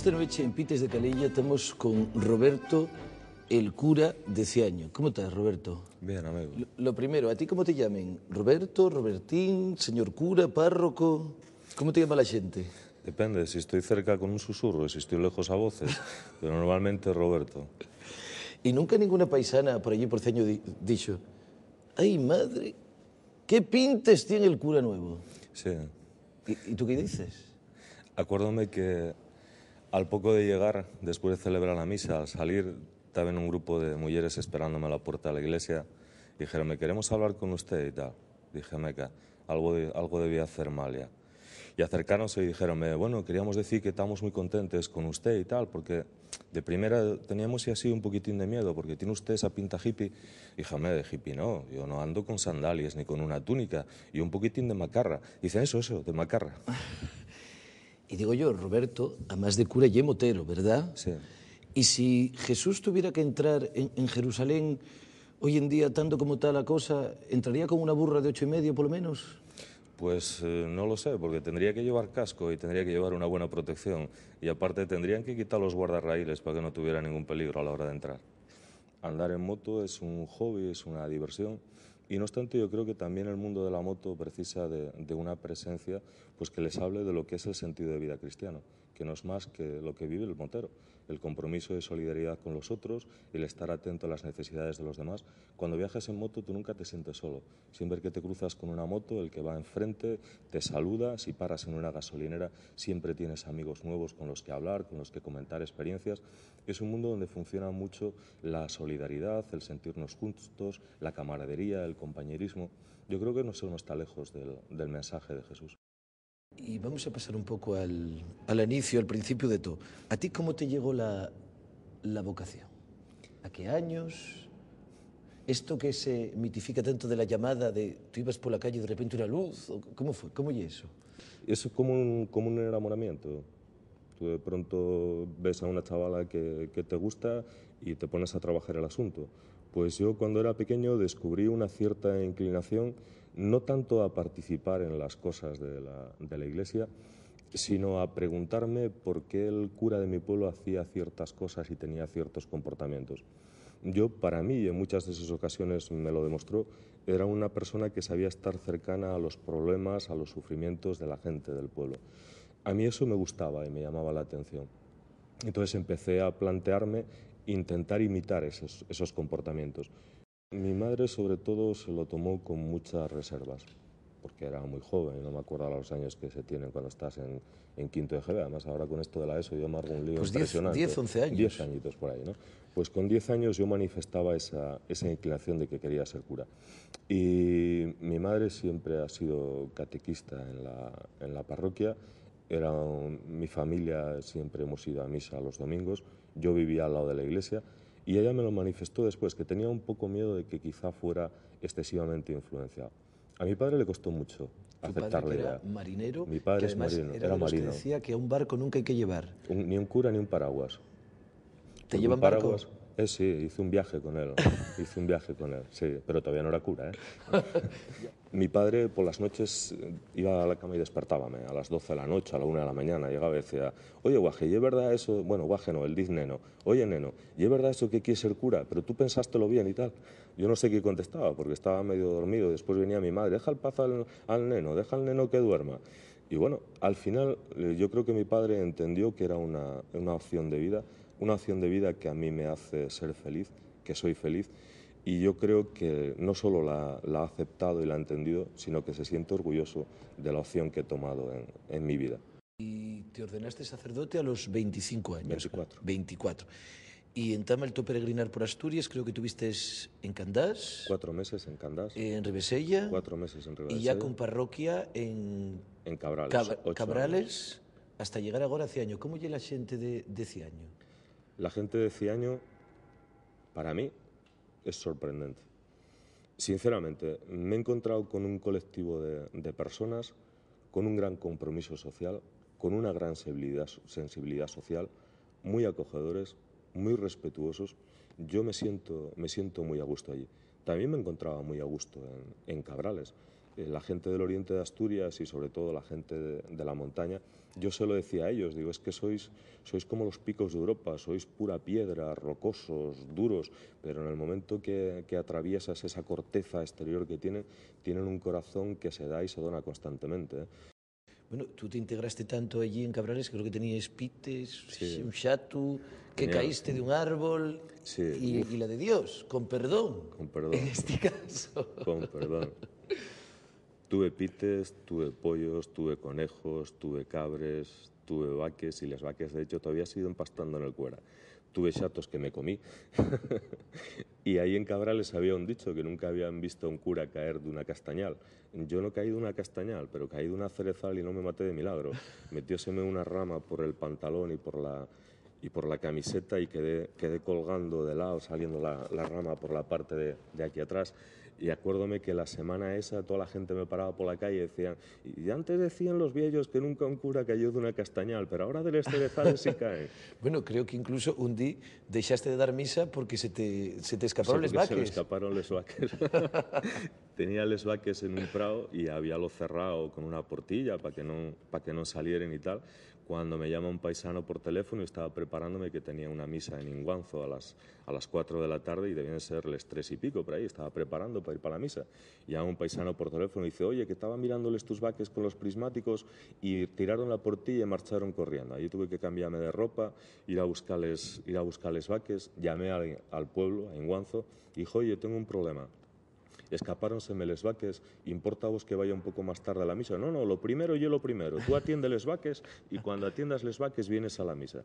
Esta noche en Pites de Calilla estamos con Roberto, el cura de ese año. ¿Cómo estás, Roberto? Bien, amigo. Lo, primero, ¿a ti cómo te llamen? ¿Roberto, Robertín, señor cura, párroco? ¿Cómo te llama la gente? Depende, si estoy cerca con un susurro, si estoy lejos a voces, pero normalmente Roberto. Y nunca ninguna paisana por allí por Ciaño ha dicho, ¡ay, madre! ¿Qué pintes tiene el cura nuevo? Sí. ¿Y, y tú qué dices? Acuérdame que al poco de llegar, después de celebrar la misa, al salir, estaba en un grupo de mujeres esperándome a la puerta de la iglesia. Dijeronme, queremos hablar con usted y tal. Dije, meca, algo, algo debía hacer Malia. Y acercáronse y dijeronme, bueno, queríamos decir que estamos muy contentes con usted y tal, porque de primera teníamos y así un poquitín de miedo, porque tiene usted esa pinta hippie. me de hippie no, yo no ando con sandalias ni con una túnica y un poquitín de macarra. Dicen, eso, eso, de macarra. Y digo yo, Roberto, además de cura y motero, ¿verdad? Sí. Y si Jesús tuviera que entrar en, Jerusalén hoy en día, tanto como tal la cosa, ¿entraría con una burra de ocho y medio por lo menos? Pues eh, no lo sé, porque tendría que llevar casco y tendría que llevar una buena protección. Y aparte tendrían que quitar los guardarraíles para que no tuviera ningún peligro a la hora de entrar. Andar en moto es un hobby, es una diversión. Y no obstante, yo creo que también el mundo de la moto precisa de, una presencia pues que les hable de lo que es el sentido de vida cristiano, que no es más que lo que vive el montero el compromiso de solidaridad con los otros, el estar atento a las necesidades de los demás. Cuando viajas en moto tú nunca te sientes solo. Siempre que te cruzas con una moto, el que va enfrente te saluda, si paras en una gasolinera siempre tienes amigos nuevos con los que hablar, con los que comentar experiencias. Es un mundo donde funciona mucho la solidaridad, el sentirnos juntos, la camaradería, el compañerismo. Yo creo que no sé, tan está lejos del mensaje de Jesús. Y vamos a pasar un poco al, al inicio, al principio de todo. ¿A ti cómo te llegó la, vocación? ¿A qué años? ¿Esto que se mitifica tanto de la llamada de tú ibas por la calle y de repente una luz? ¿Cómo fue? ¿Cómo y eso? Eso es como como un enamoramiento de pronto ves a una chavala que, te gusta y te pones a trabajar el asunto. Pues yo cuando era pequeño descubrí una cierta inclinación, no tanto a participar en las cosas de la, iglesia, sino a preguntarme por qué el cura de mi pueblo hacía ciertas cosas y tenía ciertos comportamientos. Yo, para mí, en muchas de esas ocasiones me lo demostró, era una persona que sabía estar cercana a los problemas, a los sufrimientos de la gente del pueblo a mí eso me gustaba y me llamaba la atención. Entonces empecé a plantearme intentar imitar esos, comportamientos. Mi madre sobre todo se lo tomó con muchas reservas, porque era muy joven, no me acuerdo los años que se tienen cuando estás en, quinto de GB, además ahora con esto de la ESO yo me hago un lío pues 10, 11 años. 10 añitos por ahí, ¿no? Pues con 10 años yo manifestaba esa, inclinación de que quería ser cura. Y mi madre siempre ha sido catequista en la parroquia era mi familia siempre hemos ido a misa los domingos, yo vivía al lado de la iglesia y ella me lo manifestó después, que tenía un poco miedo de que quizá fuera excesivamente influenciado. A mi padre le costó mucho aceptarle Era marinero, mi padre es marino, era, era decía que a un barco nunca hay que llevar. ni un cura ni un paraguas. ¿Te llevan paraguas? Eh, sí, hice un viaje con él. Hice un viaje con él, pero todavía no era cura. ¿eh? Mi padre por las noches iba a la cama y despertábame a las 12 de la noche, a la 1 de la mañana. Llegaba y decía, oye, guaje, ¿y es verdad eso? Bueno, guaje no, el diz neno. Oye, neno, ¿y es verdad eso que quieres ser cura? Pero tú pensástelo bien y tal. Yo no sé qué contestaba porque estaba medio dormido. Después venía mi madre, deja el paz al, neno, deja al neno que duerma. Y bueno, al final eh, yo creo que mi padre entendió que era una opción de vida una opción de vida que a mí me hace ser feliz, que soy feliz, y yo creo que no solo la, ha aceptado y la ha entendido, sino que se siente orgulloso de la opción que he tomado en, mi vida. Y te ordenaste sacerdote a los 25 años. 24. 24. Y en tu peregrinar por Asturias, creo que tuviste en Candás. Cuatro meses en Candás. En Ribesella. Cuatro meses en Ribesella. Y ya con parroquia en... En Cabrales. Cabrales, hasta llegar ahora hace año ¿Cómo llega la gente de, de año? La gente de Ciaño, para mí, es sorprendente. Sinceramente, me he encontrado con un colectivo de, personas con un gran compromiso social, con una gran sensibilidad, social, muy acogedores, muy respetuosos. Yo me siento, me siento muy a gusto allí. También me encontraba muy a gusto en Cabrales. Eh, la gente del oriente de Asturias y sobre todo la gente de, la montaña, yo se lo decía a ellos, digo, es que sois, sois como los picos de Europa, sois pura piedra, rocosos, duros, pero en el momento que, que atraviesas esa corteza exterior que tienen, tienen un corazón que se da y se dona constantemente. ¿eh? Bueno, tú te integraste tanto allí en Cabrales, creo que tenías pites, un chatu, que caíste de un árbol y, y, la de Dios, con perdón. Con perdón. En este caso. Con perdón. Tuve pites, tuve pollos, tuve conejos, tuve cabres, tuve vaques y las vaques de hecho todavía siguen pastando en el cuera. Tuve chatos que me comí. y ahí en Cabrales había un dicho que nunca habían visto a un cura caer de una castañal. Yo no caí de una castañal, pero caí de una cerezal y no me maté de milagro. Metióseme una rama por el pantalón y por la, y por la camiseta y quedé, quedé colgando de lado, saliendo la, rama por la parte de, de aquí atrás y acuérdome que la semana esa toda la gente me paraba por la calle y decían, y antes decían los viejos que nunca un cura cayó de una castañal, pero ahora del este Zales sí cae. bueno, creo que incluso un día dejaste de dar misa porque se te, se te escaparon los sí, se escaparon los vaques. Tenía los vaques en un prado y había lo cerrado con una portilla para que, no, para que no salieran y tal. Cuando me llama un paisano por teléfono y estaba preparándome que tenía una misa en Inguanzo a las, a las 4 de la tarde y debían ser las 3 y pico por ahí, estaba preparando ir para la misa. Y a un paisano por teléfono y dice, oye, que estaban mirándoles tus vaques con los prismáticos y tiraron la portilla y marcharon corriendo. yo tuve que cambiarme de ropa, ir a buscarles, ir a buscarles vaques, llamé al, pueblo, a Inguanzo, y dijo, oye, tengo un problema Escapáronseme les vaques, importa vos que vaya un poco más tarde a la misa. No, no, lo primero yo lo primero. Tú atiende les vaques y cuando atiendas les vaques vienes a la misa.